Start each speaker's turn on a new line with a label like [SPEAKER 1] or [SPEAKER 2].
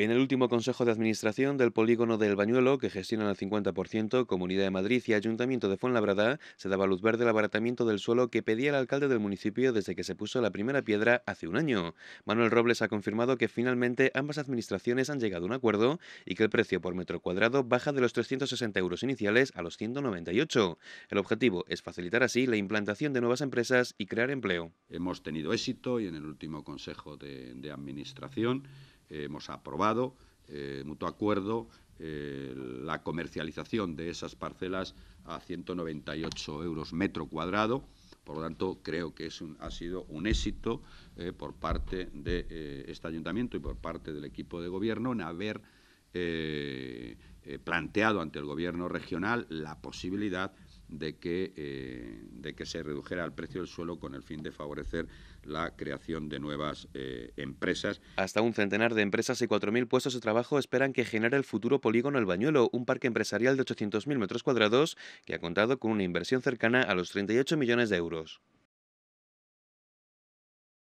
[SPEAKER 1] En el último Consejo de Administración del Polígono del Bañuelo, que gestionan al 50%, Comunidad de Madrid y Ayuntamiento de Fuenlabrada, se daba luz verde al abaratamiento del suelo que pedía el alcalde del municipio desde que se puso la primera piedra hace un año. Manuel Robles ha confirmado que finalmente ambas administraciones han llegado a un acuerdo y que el precio por metro cuadrado baja de los 360 euros iniciales a los 198. El objetivo es facilitar así la implantación de nuevas empresas y crear
[SPEAKER 2] empleo. Hemos tenido éxito y en el último Consejo de Administración hemos aprobado, eh, mutuo acuerdo, eh, la comercialización de esas parcelas a 198 euros metro cuadrado. Por lo tanto, creo que ha sido un éxito eh, por parte de este ayuntamiento y por parte del equipo de gobierno en haber planteado ante el gobierno regional la posibilidad eh, de que, se redujera el precio del suelo con el fin de favorecer la creación de nuevas eh, empresas. Hasta un centenar de empresas
[SPEAKER 1] y 4.000 puestos de trabajo esperan que genere el futuro polígono El Bañuelo, un parque empresarial de 800.000 metros cuadrados que ha contado con una inversión cercana a los 38 millones de euros.